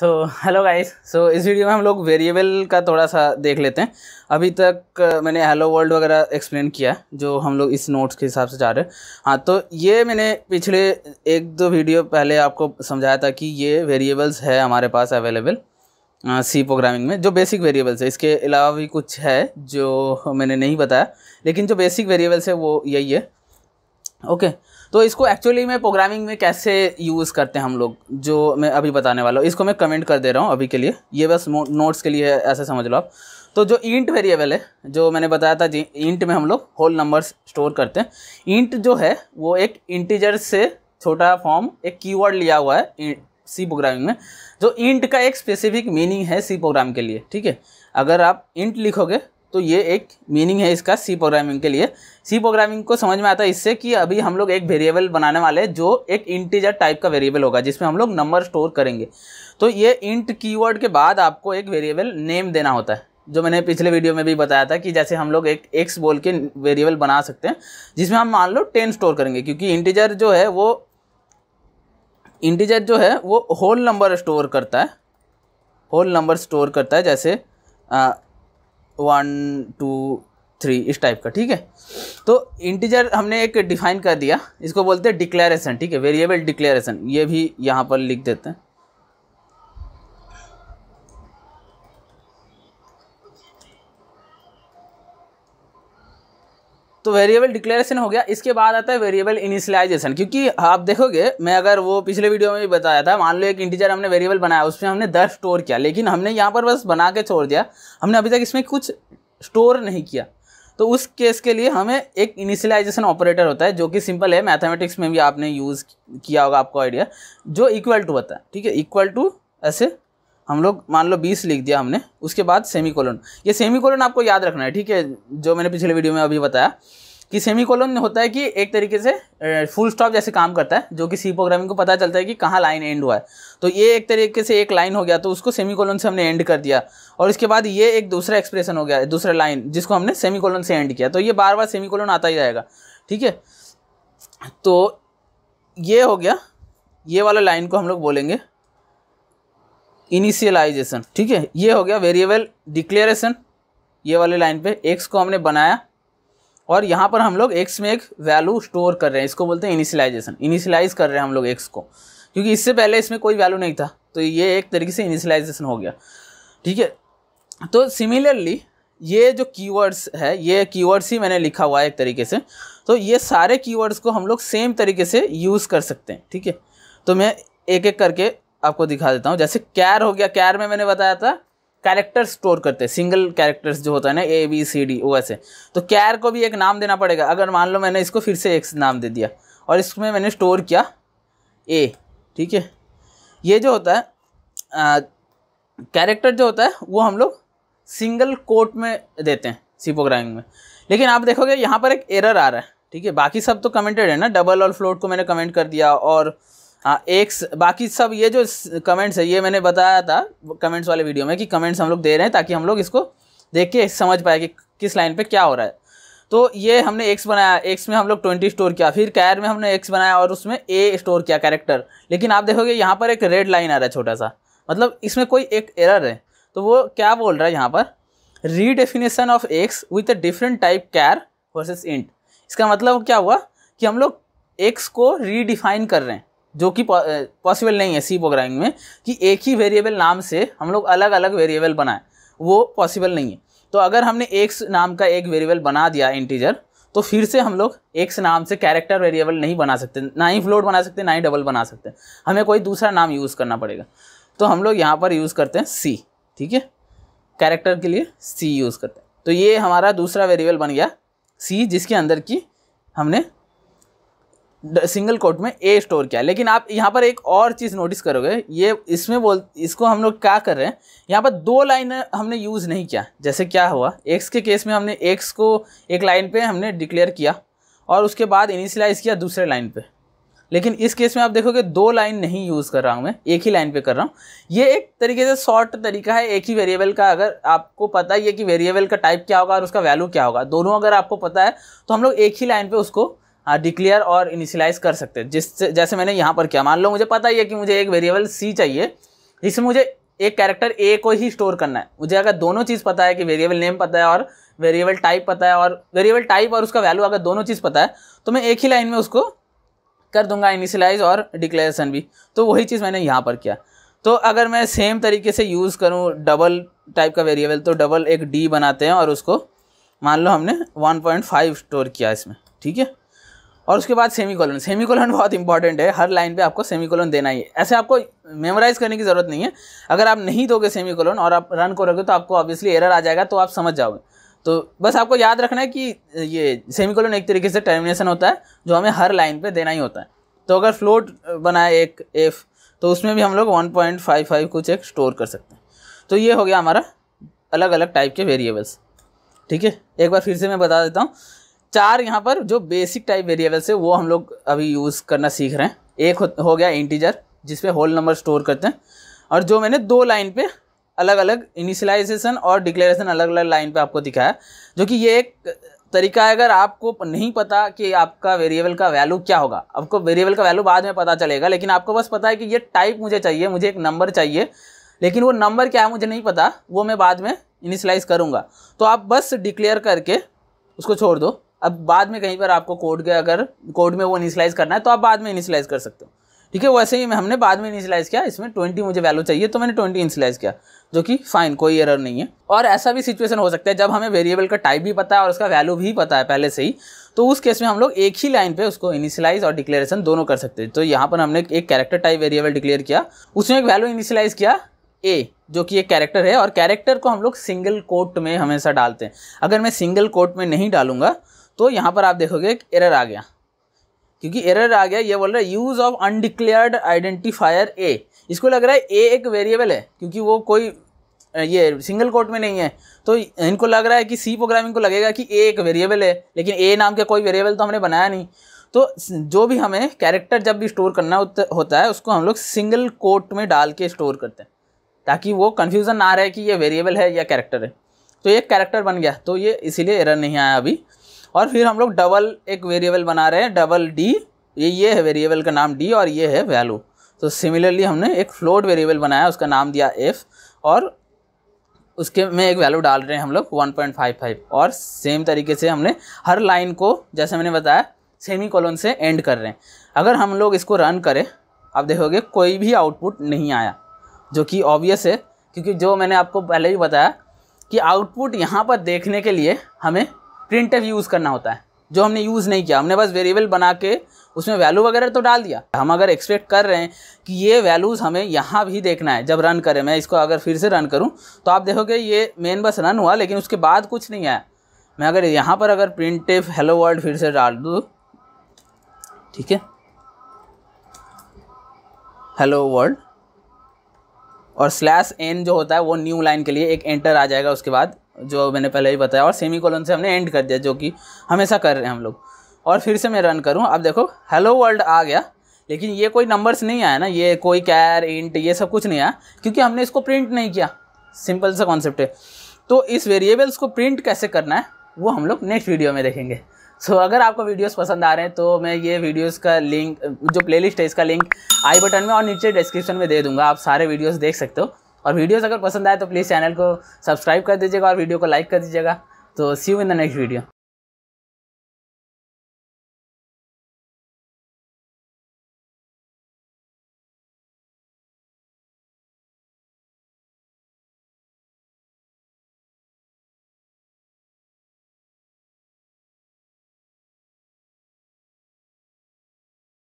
So hello guys so इस video में हम लोग वेरिएबल का थोड़ा सा देख लेते हैं अभी तक मैंने हेलो वर्ल्ड वगैरह एक्सप्लेन किया जो हम लोग इस नोट्स के हिसाब से जा रहे हैं हाँ तो ये मैंने पिछले एक दो वीडियो पहले आपको समझाया था कि ये वेरिएबल्स है हमारे पास अवेलेबल सी प्रोग्रामिंग में जो बेसिक वेरिएबल्स है इसके अलावा भी कुछ है जो मैंने नहीं बताया लेकिन जो बेसिक वेरिएबल्स है वो यही है ओके okay. तो इसको एक्चुअली में प्रोग्रामिंग में कैसे यूज़ करते हैं हम लोग जो मैं अभी बताने वाला हूँ इसको मैं कमेंट कर दे रहा हूँ अभी के लिए ये बस नोट्स के लिए ऐसे समझ लो आप तो जो इंट वेरिएबल है जो मैंने बताया था जी इंट में हम लोग होल नंबर स्टोर करते हैं इंट जो है वो एक इंटीजर से छोटा फॉर्म एक कीवर्ड लिया हुआ है सी प्रोग्रामिंग में जो इंट का एक स्पेसिफिक मीनिंग है सी प्रोग्राम के लिए ठीक है अगर आप इंट लिखोगे तो ये एक मीनिंग है इसका सी प्रोग्रामिंग के लिए सी प्रोग्रामिंग को समझ में आता है इससे कि अभी हम लोग एक वेरिएबल बनाने वाले हैं जो एक इंटीजर टाइप का वेरिएबल होगा जिसमें हम लोग नंबर स्टोर करेंगे तो ये इंट कीवर्ड के बाद आपको एक वेरिएबल नेम देना होता है जो मैंने पिछले वीडियो में भी बताया था कि जैसे हम लोग एक एक्स बोल के वेरिएबल बना सकते हैं जिसमें हम मान लो टेन स्टोर करेंगे क्योंकि इंटीजर जो है वो इंटीजर जो है वो होल नंबर स्टोर करता है होल नंबर स्टोर करता है जैसे वन टू थ्री इस टाइप का ठीक है तो इंटीजर हमने एक डिफाइन कर दिया इसको बोलते हैं डिक्लेरेशन ठीक है वेरिएबल डिक्लेरेशन ये भी यहाँ पर लिख देते हैं तो वेरिएबल डिक्लेरेशन हो गया इसके बाद आता है वेरिएबल इनिशलाइजेशन क्योंकि आप देखोगे मैं अगर वो पिछले वीडियो में भी बताया था मान लो एक इंटीजर हमने वेरिएबल बनाया उसमें हमने दस स्टोर किया लेकिन हमने यहाँ पर बस बना के छोड़ दिया हमने अभी तक इसमें कुछ स्टोर नहीं किया तो उस केस के लिए हमें एक इनिशलाइजेशन ऑपरेटर होता है जो कि सिंपल है मैथमेटिक्स में भी आपने यूज़ किया होगा आपको आइडिया जो इक्वल टू होता है ठीक है इक्वल टू ऐसे हम लोग मान लो बीस लिख दिया हमने उसके बाद सेमी कोलन ये सेमी कोलन आपको याद रखना है ठीक है जो मैंने पिछले वीडियो में अभी बताया कि सेमी कोलन होता है कि एक तरीके से फुल स्टॉप जैसे काम करता है जो कि सी प्रोग्रामिंग को पता चलता है कि कहाँ लाइन एंड हुआ है तो ये एक तरीके से एक लाइन हो गया तो उसको सेमी कोलन से हमने एंड कर दिया और इसके बाद ये एक दूसरा एक्सप्रेशन हो गया दूसरा लाइन जिसको हमने सेमी कोलन से एंड किया तो ये बार बार सेमी कोलन आता ही जाएगा ठीक है तो ये हो गया ये वाला लाइन को हम लोग बोलेंगे इनिशियलाइजेशन ठीक है ये हो गया वेरिएबल डिक्लेरेशन ये वाले लाइन पे एक्स को हमने बनाया और यहाँ पर हम लोग एक्स में एक वैल्यू स्टोर कर रहे हैं इसको बोलते हैं इनिशियलाइजेशन इनिशियलाइज कर रहे हैं हम लोग एक्स को क्योंकि इससे पहले इसमें कोई वैल्यू नहीं था तो ये एक तरीके से इनिशियलाइजेशन हो गया ठीक है तो सिमिलरली ये जो कीवर्ड्स है ये कीवर्ड्स ही मैंने लिखा हुआ है एक तरीके से तो ये सारे कीवर्ड्स को हम लोग सेम तरीके से यूज़ कर सकते हैं ठीक है तो मैं एक एक करके आपको दिखा देता हूँ जैसे कैर हो गया कैर में मैंने बताया था कैरेक्टर स्टोर करते हैं सिंगल कैरेक्टर्स जो होता है ना A B C D O ऐसे तो कैर को भी एक नाम देना पड़ेगा अगर मान लो मैंने इसको फिर से एक नाम दे दिया और इसमें मैंने स्टोर किया ए ठीक है ये जो होता है कैरेक्टर जो होता है वो हम लोग सिंगल कोट में देते हैं सीपोग्रामिंग में लेकिन आप देखोगे यहाँ पर एक एरर आ रहा है ठीक है बाकी सब तो कमेंटेड है ना डबल और फ्लोट को मैंने कमेंट कर दिया और हाँ एक बाकी सब ये जो कमेंट्स है ये मैंने बताया था कमेंट्स वाले वीडियो में कि कमेंट्स हम लोग दे रहे हैं ताकि हम लोग इसको देख के समझ पाए कि किस लाइन पे क्या हो रहा है तो ये हमने एक्स बनाया एक्स में हम लोग ट्वेंटी स्टोर किया फिर कैर में हमने एक्स बनाया और उसमें ए स्टोर किया कैरेक्टर लेकिन आप देखोगे यहाँ पर एक रेड लाइन आ रहा है छोटा सा मतलब इसमें कोई एक एरर है तो वो क्या बोल रहा है यहाँ पर redefinition of x with a different type char versus int इसका मतलब क्या हुआ कि हम लोग एक्स को रीडिफाइन कर रहे हैं जो कि पॉसिबल नहीं है सी प्रोग्रामिंग में कि एक ही वेरिएबल नाम से हम लोग अलग अलग वेरिएबल बनाएं वो पॉसिबल नहीं है तो अगर हमने एक नाम का एक वेरिएबल बना दिया इंटीजर तो फिर से हम लोग एक नाम से कैरेक्टर वेरिएबल नहीं बना सकते ना ही फ्लोट बना सकते ना ही डबल बना सकते हमें कोई दूसरा नाम यूज़ करना पड़ेगा तो हम लोग यहाँ पर यूज़ करते हैं सी ठीक है कैरेक्टर के लिए सी यूज़ करते हैं तो ये हमारा दूसरा वेरिएबल बन गया सी जिसके अंदर की हमने सिंगल कोट में ए स्टोर किया लेकिन आप यहाँ पर एक और चीज़ नोटिस करोगे ये इसमें बोल इसको हम लोग क्या कर रहे हैं यहाँ पर दो लाइन हमने यूज़ नहीं किया जैसे क्या हुआ एक्स के केस में हमने एक्स को एक लाइन पे हमने डिक्लेयर किया और उसके बाद इनिशलाइज़ किया दूसरे लाइन पे लेकिन इस केस में आप देखोगे दो लाइन नहीं यूज़ कर रहा हूँ मैं एक ही लाइन पर कर रहा हूँ ये एक तरीके से शॉर्ट तरीका है एक ही वेरिएबल का अगर आपको पता ही है कि वेरिएबल का टाइप क्या होगा और उसका वैल्यू क्या होगा दोनों अगर आपको पता है तो हम लोग एक ही लाइन पर उसको डिक्लेयर और इनिशलाइज कर सकते हैं जिससे जैसे मैंने यहाँ पर किया मान लो मुझे पता ही है कि मुझे एक वेरिएबल सी चाहिए जिसमें मुझे एक कैरेक्टर ए को ही स्टोर करना है मुझे अगर दोनों चीज़ पता है कि वेरिएबल नेम पता है और वेरिएबल टाइप पता है और वेरिएबल टाइप और उसका वैल्यू अगर दोनों चीज़ पता है तो मैं एक ही लाइन में उसको कर दूंगा इनिशलाइज और डिक्लेरेशन भी तो वही चीज़ मैंने यहाँ पर किया तो अगर मैं सेम तरीके से यूज़ करूँ डबल टाइप का वेरिएबल तो डबल एक डी बनाते हैं और उसको मान लो हमने 1.5 स्टोर किया इसमें ठीक है और उसके बाद सेमी कॉलन सेमी कॉलन बहुत इंपॉर्टेंट है हर लाइन पे आपको सेमी कॉलन देना ही है ऐसे आपको मेमोराइज करने की ज़रूरत नहीं है अगर आप नहीं दोगे सेमी कॉलन और आप रन करोगे तो आपको ऑब्वियसली एरर आ जाएगा तो आप समझ जाओगे तो बस आपको याद रखना है कि ये सेमी कॉलन एक तरीके से टर्मिनेशन होता है जो हमें हर लाइन पर देना ही होता है तो अगर फ्लोट बनाए एक एफ तो उसमें भी हम लोग वन पॉइंट फाइव फाइव कुछ एक स्टोर कर सकते हैं तो ये हो गया हमारा अलग अलग टाइप के वेरिएबल्स ठीक है एक बार फिर से मैं बता देता हूँ चार यहाँ पर जो बेसिक टाइप वेरिएबल्स है वो हम लोग अभी यूज़ करना सीख रहे हैं एक हो, हो गया इंटीजर जिसपे होल नंबर स्टोर करते हैं और जो मैंने दो लाइन पे अलग अलग इनिशलाइजेशन और डिक्लेरेशन अलग अलग लाइन पे आपको दिखाया जो कि ये एक तरीका है अगर आपको नहीं पता कि आपका वेरिएबल का वैल्यू क्या होगा आपको वेरिएबल का वैल्यू बाद में पता चलेगा लेकिन आपको बस पता है कि ये टाइप मुझे चाहिए मुझे एक नंबर चाहिए लेकिन वो नंबर क्या है मुझे नहीं पता वो मैं बाद में इनिशलाइज करूँगा तो आप बस डिक्लेयर करके उसको छोड़ दो अब बाद में कहीं पर आपको कोड के अगर कोड में वो इनिशलाइज करना है तो आप बाद में इनिशलाइज कर सकते हो ठीक है वैसे ही हमने बाद में इनिशलाइज किया इसमें ट्वेंटी मुझे वैल्यू चाहिए तो मैंने ट्वेंटी इनिशलाइज किया जो कि फाइन कोई एरर नहीं है और ऐसा भी सिचुएशन हो सकता है जब हमें वेरिएबल का टाइप भी पता है और उसका वैल्यू भी पता है पहले से ही तो उस केस में हम लोग एक ही लाइन पे उसको इनिशियलाइज और डिक्लेरेशन दोनों कर सकते हैं तो यहाँ पर हमने एक कैरेक्टर टाइप वेरिएबल डिक्लेयर किया उसमें एक वैल्यू इनिशियलाइज किया ए जो कि एक कैरेक्टर है और कैरेक्टर को हम लोग सिंगल कोट में हमेशा डालते हैं अगर मैं सिंगल कोट में नहीं डालूंगा तो यहाँ पर आप देखोगे एक एरर आ गया क्योंकि एरर आ गया ये बोल रहा है use of undeclared identifier a इसको लग रहा है ए एक वेरिएबल है क्योंकि वो कोई ये सिंगल कोट में नहीं है तो इनको लग रहा है कि सी प्रोग्रामिंग को लगेगा कि ए एक वेरिएबल है लेकिन ए नाम का कोई वेरिएबल तो हमने बनाया नहीं तो जो भी हमें कैरेक्टर जब भी स्टोर करना होता है उसको हम लोग सिंगल कोट में डाल के स्टोर करते हैं ताकि वो कन्फ्यूज़न ना रहे कि ये वेरिएबल है या कैरेक्टर है तो ये कैरेक्टर बन गया तो ये इसीलिए एरर नहीं आया अभी और फिर हम लोग डबल एक वेरिएबल बना रहे हैं डबल डी ये ये है वेरिएबल का नाम डी और ये है वैल्यू तो सिमिलरली हमने एक फ्लोट वेरिएबल बनाया उसका नाम दिया एफ और उसके में एक वैल्यू डाल रहे हैं हम लोग 1.55 और सेम तरीके से हमने हर लाइन को जैसे मैंने बताया सेमी कॉलन से एंड कर रहे हैं अगर हम लोग इसको रन करें आप देखोगे कोई भी आउटपुट नहीं आया जो कि ऑब्वियस है क्योंकि जो मैंने आपको पहले ही बताया कि आउटपुट यहाँ पर देखने के लिए हमें प्रिंट यूज़ करना होता है जो हमने यूज़ नहीं किया हमने बस वेरिएबल बना के उसमें वैल्यू वगैरह तो डाल दिया हम अगर एक्सपेक्ट कर रहे हैं कि ये वैल्यूज़ हमें यहाँ भी देखना है जब रन करें मैं इसको अगर फिर से रन करूँ तो आप देखोगे ये मेन बस रन हुआ लेकिन उसके बाद कुछ नहीं आया मैं अगर यहाँ पर अगर प्रिंट हेलो वर्ल्ड फिर से डाल दूँ ठीक है हेलो वर्ल्ड और स्लैश एन जो होता है वो न्यू लाइन के लिए एक एंटर आ जाएगा उसके बाद जो मैंने पहले ही बताया और सेमी कॉलन से हमने एंड कर दिया जो कि हमेशा कर रहे हैं हम लोग और फिर से मैं रन करूँ अब देखो हेलो वर्ल्ड आ गया लेकिन ये कोई नंबर्स नहीं आया ना ये कोई कैर इंट ये सब कुछ नहीं आया क्योंकि हमने इसको प्रिंट नहीं किया सिंपल सा कॉन्सेप्ट है तो इस वेरिएबल्स को प्रिंट कैसे करना है वो हम लोग नेक्स्ट वीडियो में देखेंगे सो so, अगर आपको वीडियोस पसंद आ रहे हैं तो मैं ये वीडियोस का लिंक जो प्लेलिस्ट है इसका लिंक आई बटन में और नीचे डिस्क्रिप्शन में दे दूंगा आप सारे वीडियोस देख सकते हो और वीडियोस अगर पसंद आए तो प्लीज़ चैनल को सब्सक्राइब कर दीजिएगा और वीडियो को लाइक कर दीजिएगा तो see you in the next video